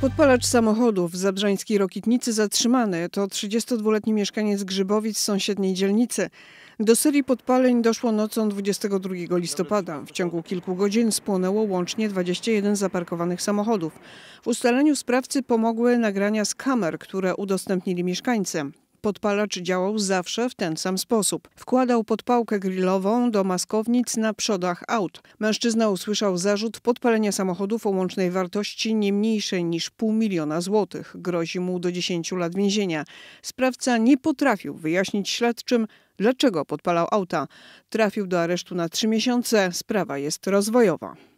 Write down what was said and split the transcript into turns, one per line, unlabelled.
Podpalacz samochodów w Zabrzańskiej Rokitnicy zatrzymany to 32-letni mieszkaniec Grzybowic z sąsiedniej dzielnicy. Do serii podpaleń doszło nocą 22 listopada. W ciągu kilku godzin spłonęło łącznie 21 zaparkowanych samochodów. W ustaleniu sprawcy pomogły nagrania z kamer, które udostępnili mieszkańcy. Podpalacz działał zawsze w ten sam sposób. Wkładał podpałkę grillową do maskownic na przodach aut. Mężczyzna usłyszał zarzut podpalenia samochodów o łącznej wartości nie mniejszej niż pół miliona złotych. Grozi mu do 10 lat więzienia. Sprawca nie potrafił wyjaśnić śledczym, dlaczego podpalał auta. Trafił do aresztu na trzy miesiące. Sprawa jest rozwojowa.